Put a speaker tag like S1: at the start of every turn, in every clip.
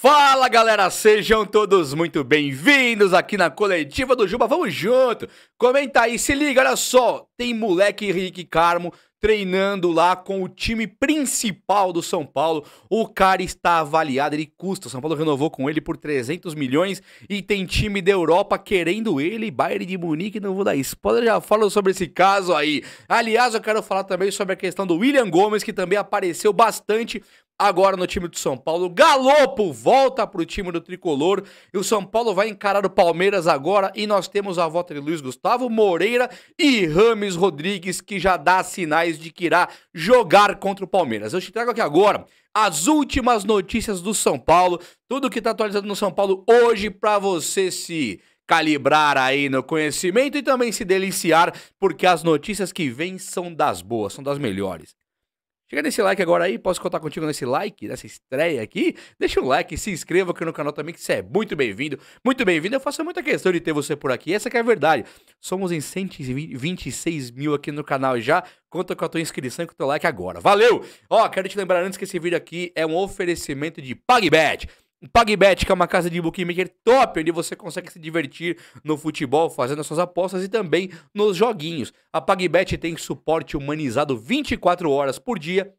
S1: Fala galera, sejam todos muito bem-vindos aqui na coletiva do Juba, vamos junto! Comenta aí, se liga, olha só, tem moleque Henrique Carmo treinando lá com o time principal do São Paulo. O cara está avaliado, ele custa. O São Paulo renovou com ele por 300 milhões e tem time da Europa querendo ele. Bayern de Munique, não vou dar spoiler, já falo sobre esse caso aí. Aliás, eu quero falar também sobre a questão do William Gomes, que também apareceu bastante agora no time do São Paulo. Galopo volta para o time do Tricolor e o São Paulo vai encarar o Palmeiras agora e nós temos a volta de Luiz Gustavo Moreira e Rames Rodrigues que já dá sinais de que irá jogar contra o Palmeiras. Eu te trago aqui agora as últimas notícias do São Paulo, tudo que está atualizado no São Paulo hoje para você se calibrar aí no conhecimento e também se deliciar, porque as notícias que vêm são das boas, são das melhores. Chega nesse like agora aí, posso contar contigo nesse like, nessa estreia aqui? Deixa um like, se inscreva aqui no canal também, que você é muito bem-vindo. Muito bem-vindo, eu faço muita questão de ter você por aqui, essa que é a verdade. Somos em 126 mil aqui no canal já, conta com a tua inscrição e com o teu like agora. Valeu! Ó, quero te lembrar antes que esse vídeo aqui é um oferecimento de PagBet. PagBet, que é uma casa de bookmaker top, onde você consegue se divertir no futebol, fazendo as suas apostas e também nos joguinhos. A PagBet tem suporte humanizado 24 horas por dia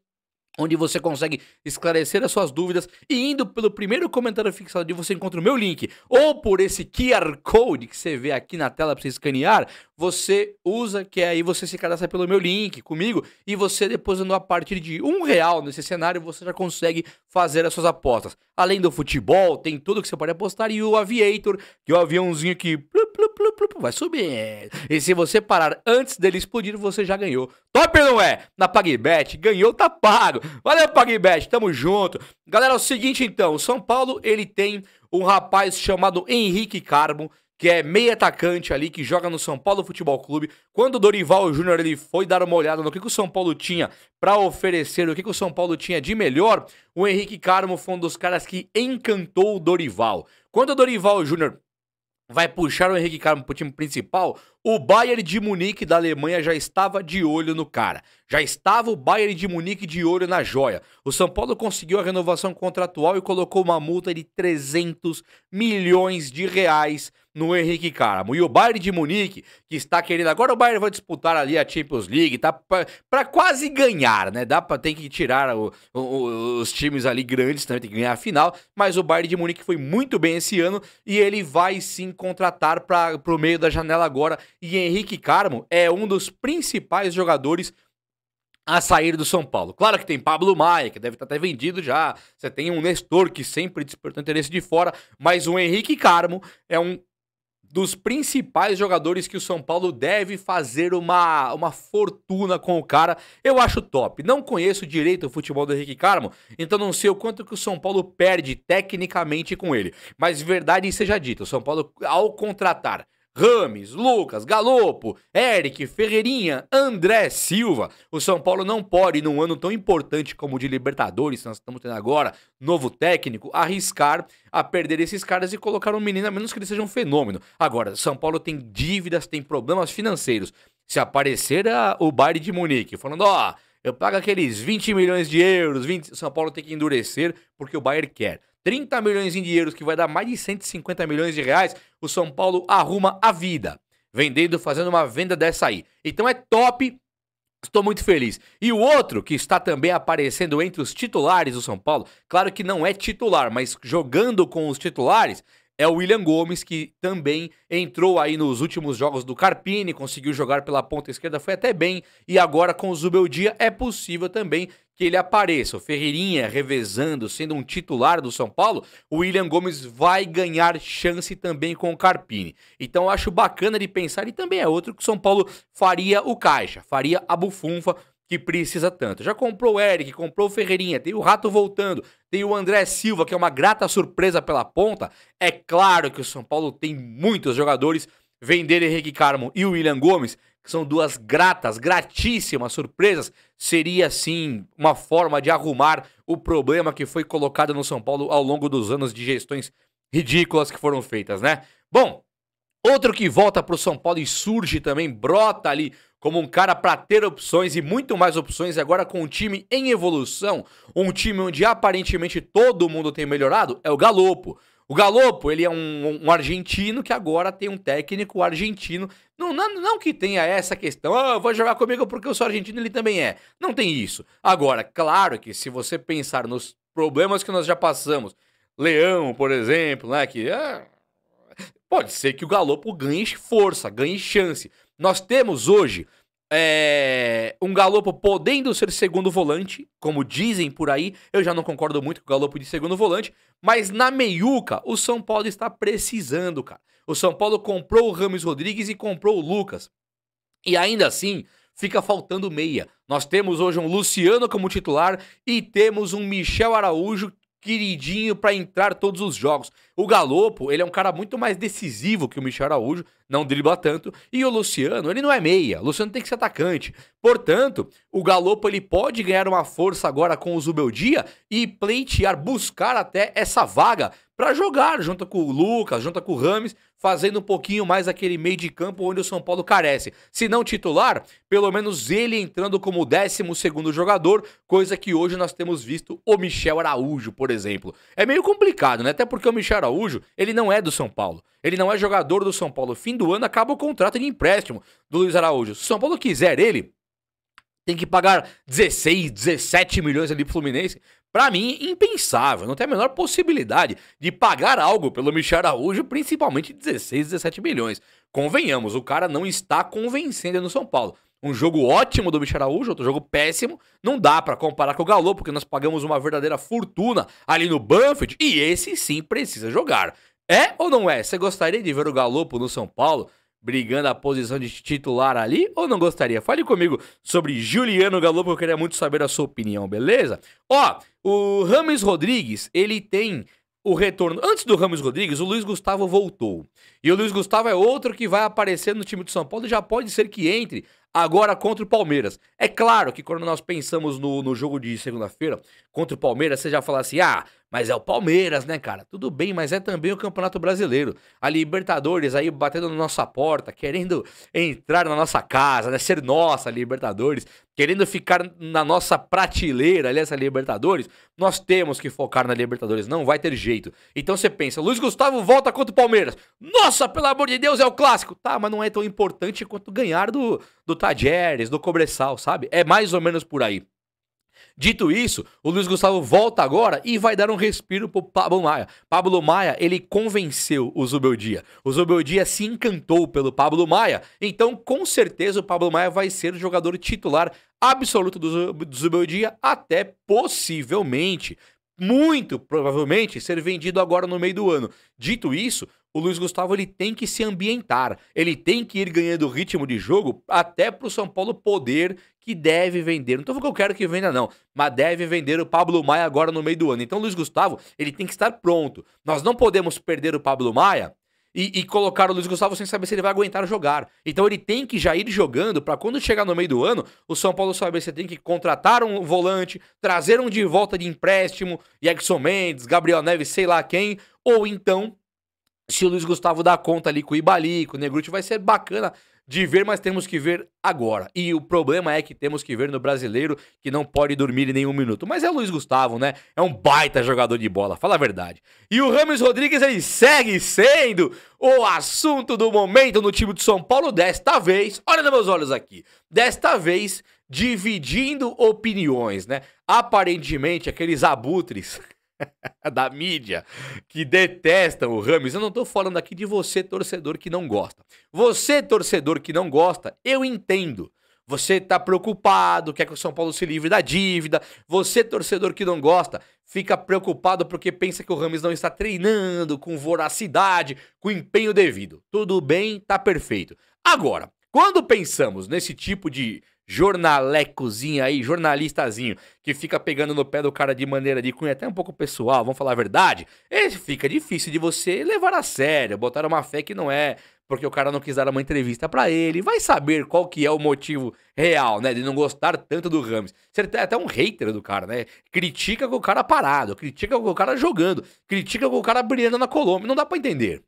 S1: onde você consegue esclarecer as suas dúvidas e indo pelo primeiro comentário fixado você encontra o meu link ou por esse QR Code que você vê aqui na tela para você escanear, você usa, que é aí você se cadastra pelo meu link comigo e você depositando a partir de um real nesse cenário, você já consegue fazer as suas apostas. Além do futebol, tem tudo que você pode apostar e o Aviator, que é o aviãozinho que plup, plup, plup, plup, vai subir. E se você parar antes dele explodir, você já ganhou. Top não é? Na PagBet, ganhou, tá pago. Valeu, PagBet, tamo junto. Galera, é o seguinte então, o São Paulo, ele tem um rapaz chamado Henrique Carmo, que é meio atacante ali, que joga no São Paulo Futebol Clube. Quando o Dorival Júnior ele foi dar uma olhada no que, que o São Paulo tinha para oferecer, o que, que o São Paulo tinha de melhor, o Henrique Carmo foi um dos caras que encantou o Dorival. Quando o Dorival Júnior vai puxar o Henrique Carmo para o time principal, o Bayern de Munique da Alemanha já estava de olho no cara. Já estava o Bayern de Munique de olho na joia. O São Paulo conseguiu a renovação contratual e colocou uma multa de 300 milhões de reais no Henrique Caramo. E o Bayern de Munique, que está querendo. Agora o Bayern vai disputar ali a Champions League, tá para quase ganhar, né? Dá pra, tem que tirar o, o, os times ali grandes, também tem que ganhar a final. Mas o Bayern de Munique foi muito bem esse ano e ele vai sim contratar para o meio da janela agora. E Henrique Carmo é um dos principais jogadores a sair do São Paulo. Claro que tem Pablo Maia, que deve estar tá até vendido já. Você tem um Nestor, que sempre despertou interesse de fora. Mas o Henrique Carmo é um dos principais jogadores que o São Paulo deve fazer uma, uma fortuna com o cara. Eu acho top. Não conheço direito o futebol do Henrique Carmo, então não sei o quanto que o São Paulo perde tecnicamente com ele. Mas verdade seja dita, o São Paulo, ao contratar Rames, Lucas, Galopo, Eric, Ferreirinha, André Silva. O São Paulo não pode, num ano tão importante como o de Libertadores, nós estamos tendo agora, novo técnico, arriscar a perder esses caras e colocar um menino, a menos que ele seja um fenômeno. Agora, São Paulo tem dívidas, tem problemas financeiros. Se aparecer a, o baile de Munique falando, ó, oh, eu pago aqueles 20 milhões de euros, 20... São Paulo tem que endurecer porque o Bayern quer. 30 milhões em dinheiros, que vai dar mais de 150 milhões de reais, o São Paulo arruma a vida. Vendendo, fazendo uma venda dessa aí. Então é top, Estou muito feliz. E o outro que está também aparecendo entre os titulares do São Paulo, claro que não é titular, mas jogando com os titulares, é o William Gomes, que também entrou aí nos últimos jogos do Carpini, conseguiu jogar pela ponta esquerda, foi até bem, e agora com o Zubeldia é possível também que ele apareça. O Ferreirinha revezando, sendo um titular do São Paulo, o William Gomes vai ganhar chance também com o Carpini. Então eu acho bacana de pensar e também é outro que o São Paulo faria o caixa, faria a bufunfa que precisa tanto. Já comprou o Eric, comprou o Ferreirinha, tem o Rato voltando, tem o André Silva, que é uma grata surpresa pela ponta. É claro que o São Paulo tem muitos jogadores vender Henrique Carmo e William Gomes, que são duas gratas, gratíssimas surpresas, seria sim uma forma de arrumar o problema que foi colocado no São Paulo ao longo dos anos de gestões ridículas que foram feitas, né? Bom, outro que volta para o São Paulo e surge também, brota ali como um cara para ter opções e muito mais opções agora com um time em evolução, um time onde aparentemente todo mundo tem melhorado, é o Galopo. O Galopo, ele é um, um, argentino que agora tem um técnico argentino. Não, não, não que tenha essa questão, ah, oh, jogar comigo porque eu sou argentino, ele também é. Não tem isso. Agora, claro que se você pensar nos problemas que nós já passamos, Leão, por exemplo, né, que ah, pode ser que o Galopo ganhe força, ganhe chance. Nós temos hoje é, um Galopo podendo ser segundo volante, como dizem por aí, eu já não concordo muito com o Galopo de segundo volante, mas na meiuca o São Paulo está precisando, cara. O São Paulo comprou o Ramos Rodrigues e comprou o Lucas. E ainda assim, fica faltando meia. Nós temos hoje um Luciano como titular e temos um Michel Araújo queridinho para entrar todos os jogos. O Galopo, ele é um cara muito mais decisivo que o Michel Araújo, não dribla tanto. E o Luciano, ele não é meia. O Luciano tem que ser atacante. Portanto, o Galopo ele pode ganhar uma força agora com o Zubeldia e pleitear, buscar até essa vaga para jogar junto com o Lucas, junto com o Rames, fazendo um pouquinho mais aquele meio de campo onde o São Paulo carece. Se não titular, pelo menos ele entrando como 12 jogador, coisa que hoje nós temos visto o Michel Araújo, por exemplo. É meio complicado, né? Até porque o Michel Araújo, ele não é do São Paulo. Ele não é jogador do São Paulo. Fim do ano acaba o contrato de empréstimo do Luiz Araújo. Se o São Paulo quiser ele, tem que pagar 16, 17 milhões ali pro Fluminense. Para mim, impensável. Não tem a menor possibilidade de pagar algo pelo Michel Araújo, principalmente 16, 17 milhões. Convenhamos, o cara não está convencendo no São Paulo. Um jogo ótimo do Michel Araújo, outro jogo péssimo. Não dá para comparar com o Galo, porque nós pagamos uma verdadeira fortuna ali no Banfield. E esse sim precisa jogar. É ou não é? Você gostaria de ver o Galopo no São Paulo brigando a posição de titular ali ou não gostaria? Fale comigo sobre Juliano Galopo, eu queria muito saber a sua opinião, beleza? Ó, o Rames Rodrigues, ele tem o retorno. Antes do Ramos Rodrigues, o Luiz Gustavo voltou. E o Luiz Gustavo é outro que vai aparecer no time do São Paulo e já pode ser que entre agora contra o Palmeiras. É claro que quando nós pensamos no, no jogo de segunda-feira contra o Palmeiras, você já fala assim: ah, mas é o Palmeiras, né, cara? Tudo bem, mas é também o Campeonato Brasileiro. A Libertadores aí batendo na nossa porta, querendo entrar na nossa casa, né? Ser nossa Libertadores, querendo ficar na nossa prateleira ali, essa Libertadores. Nós temos que focar na Libertadores, não vai ter jeito. Então você pensa, Luiz Gustavo volta contra o Palmeiras. Nossa, pelo amor de Deus, é o clássico. Tá, mas não é tão importante quanto ganhar do, do Tajeres, do Cobressal, sabe? É mais ou menos por aí. Dito isso, o Luiz Gustavo volta agora e vai dar um respiro pro Pablo Maia. Pablo Maia, ele convenceu o Zubeldia. O Zubeldia se encantou pelo Pablo Maia, então com certeza o Pablo Maia vai ser o jogador titular absoluto do Zubeldia, até possivelmente, muito provavelmente, ser vendido agora no meio do ano. Dito isso, o Luiz Gustavo ele tem que se ambientar, ele tem que ir ganhando ritmo de jogo até para o São Paulo poder que deve vender. Não estou que eu quero que venda não, mas deve vender o Pablo Maia agora no meio do ano. Então o Luiz Gustavo ele tem que estar pronto. Nós não podemos perder o Pablo Maia e, e, colocar o Luiz Gustavo sem saber se ele vai aguentar jogar. Então ele tem que já ir jogando para quando chegar no meio do ano, o São Paulo saber se tem que contratar um volante, trazer um de volta de empréstimo, Jackson Mendes, Gabriel Neves, sei lá quem, ou então se o Luiz Gustavo dá conta ali com o Ibali, com o Negruti, vai ser bacana de ver, mas temos que ver agora. E o problema é que temos que ver no brasileiro que não pode dormir em nenhum minuto. Mas é o Luiz Gustavo, né? É um baita jogador de bola, fala a verdade. E o Ramos Rodrigues, ele segue sendo o assunto do momento no time de São Paulo, desta vez, olha nos meus olhos aqui, desta vez dividindo opiniões, né? Aparentemente, aqueles abutres. da mídia que detestam o Rames, eu não estou falando aqui de você, torcedor que não gosta. Você, torcedor que não gosta, eu entendo. Você está preocupado, quer que o São Paulo se livre da dívida. Você, torcedor que não gosta, fica preocupado porque pensa que o Rames não está treinando com voracidade, com empenho devido. Tudo bem, tá perfeito. Agora, quando pensamos nesse tipo de jornalecozinho aí, jornalistazinho, que fica pegando no pé do cara de maneira de cunha até um pouco pessoal, vamos falar a verdade, esse fica difícil de você levar a sério, botar uma fé que não é, porque o cara não quis dar uma entrevista para ele, vai saber qual que é o motivo real, né, de não gostar tanto do Rams. Você é até um hater do cara, né? Critica com o cara parado, critica com o cara jogando, critica com o cara brilhando na Colômbia, não dá para entender.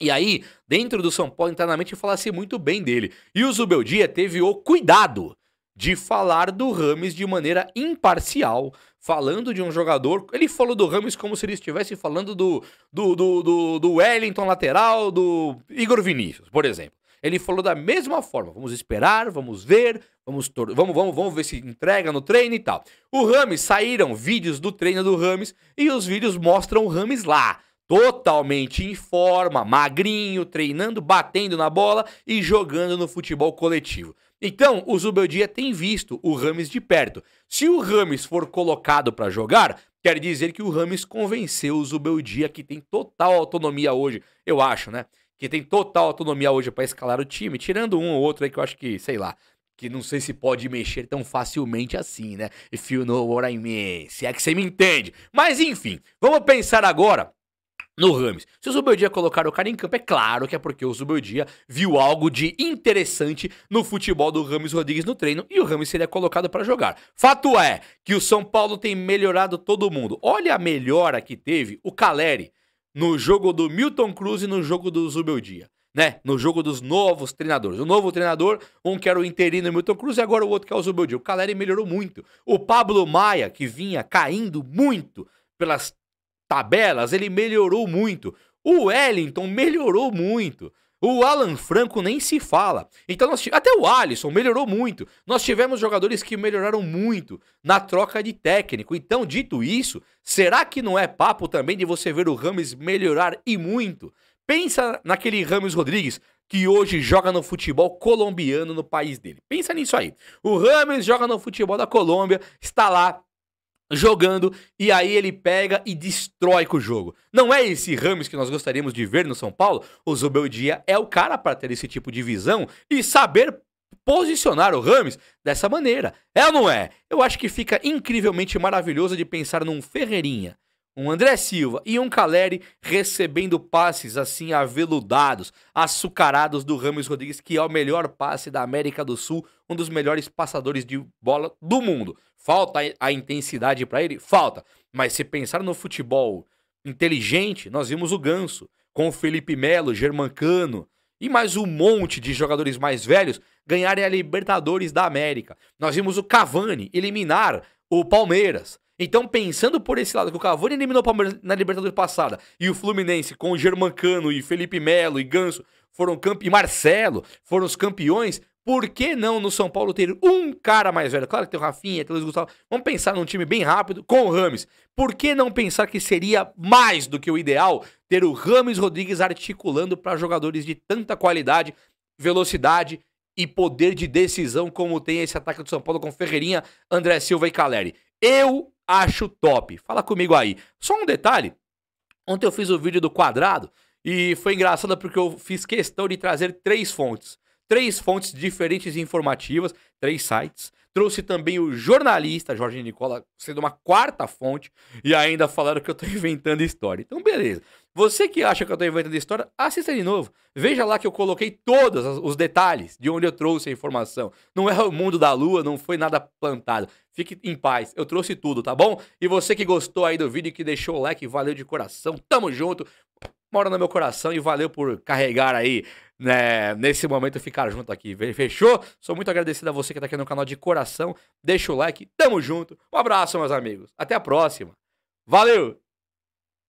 S1: E aí, dentro do São Paulo, internamente, falasse muito bem dele. E o Zubeldia teve o cuidado de falar do Rames de maneira imparcial, falando de um jogador. Ele falou do Rames como se ele estivesse falando do, do, do, do, do Wellington lateral, do Igor Vinícius, por exemplo. Ele falou da mesma forma. Vamos esperar, vamos ver, vamos, vamos, vamos, vamos ver se entrega no treino e tal. O Rames saíram vídeos do treino do Rames e os vídeos mostram o Rames lá totalmente em forma, magrinho, treinando, batendo na bola e jogando no futebol coletivo. Então, o Zubeldia tem visto o Rames de perto. Se o Rames for colocado para jogar, quer dizer que o Rames convenceu o Zubeldia, que tem total autonomia hoje, eu acho, né? Que tem total autonomia hoje para escalar o time, tirando um ou outro aí que eu acho que, sei lá, que não sei se pode mexer tão facilmente assim, né? If you know what I mean. Se é que você me entende. Mas enfim, vamos pensar agora no Rames. Se o Zubeldia colocar o cara em campo, é claro que é porque o Zubeldia viu algo de interessante no futebol do Rames Rodrigues no treino e o Rames seria colocado para jogar. Fato é que o São Paulo tem melhorado todo mundo. Olha a melhora que teve o Caleri no jogo do Milton Cruz e no jogo do Zubeldia. Né? No jogo dos novos treinadores. O novo treinador, um que era o interino Milton Cruz e agora o outro que é o Zubeldia. O Caleri melhorou muito. O Pablo Maia, que vinha caindo muito pelas tabelas, ele melhorou muito. O Wellington melhorou muito. O Alan Franco nem se fala. Então nós até o Alisson melhorou muito. Nós tivemos jogadores que melhoraram muito na troca de técnico. Então, dito isso, será que não é papo também de você ver o Rames melhorar e muito? Pensa naquele Rames Rodrigues que hoje joga no futebol colombiano no país dele. Pensa nisso aí. O Rames joga no futebol da Colômbia, está lá jogando e aí ele pega e destrói com o jogo. Não é esse Ramos que nós gostaríamos de ver no São Paulo? O Zubeldia é o cara para ter esse tipo de visão e saber posicionar o Rames dessa maneira. É ou não é? Eu acho que fica incrivelmente maravilhoso de pensar num Ferreirinha, um André Silva e um Caleri recebendo passes assim aveludados, açucarados do Ramos Rodrigues, que é o melhor passe da América do Sul, um dos melhores passadores de bola do mundo. Falta a intensidade para ele? Falta. Mas se pensar no futebol inteligente, nós vimos o Ganso, com o Felipe Melo, Germancano e mais um monte de jogadores mais velhos ganharem a Libertadores da América. Nós vimos o Cavani eliminar o Palmeiras. Então, pensando por esse lado, que o Cavani eliminou o Palmeiras na Libertadores passada, e o Fluminense com o Germancano e Felipe Melo e Ganso foram campe... e Marcelo foram os campeões, por que não no São Paulo ter um cara mais velho? Claro que tem o Rafinha, tem o Luiz Gustavo. Vamos pensar num time bem rápido com o Rames. Por que não pensar que seria mais do que o ideal ter o Rames Rodrigues articulando para jogadores de tanta qualidade, velocidade e poder de decisão como tem esse ataque do São Paulo com Ferreirinha, André Silva e Caleri? Eu acho top. Fala comigo aí. Só um detalhe: ontem eu fiz o vídeo do quadrado e foi engraçado porque eu fiz questão de trazer três fontes. Três fontes diferentes e informativas, três sites. Trouxe também o jornalista Jorge Nicola sendo uma quarta fonte e ainda falaram que eu estou inventando história. Então, beleza. Você que acha que eu estou inventando história, assista de novo. Veja lá que eu coloquei todos os detalhes de onde eu trouxe a informação. Não é o mundo da lua, não foi nada plantado. Fique em paz, eu trouxe tudo, tá bom? E você que gostou aí do vídeo, e que deixou o like, valeu de coração. Tamo junto, mora no meu coração e valeu por carregar aí, né, nesse momento ficar junto aqui. Fechou? Sou muito agradecido a você que está aqui no canal de coração. Deixa o like, tamo junto. Um abraço, meus amigos. Até a próxima. Valeu!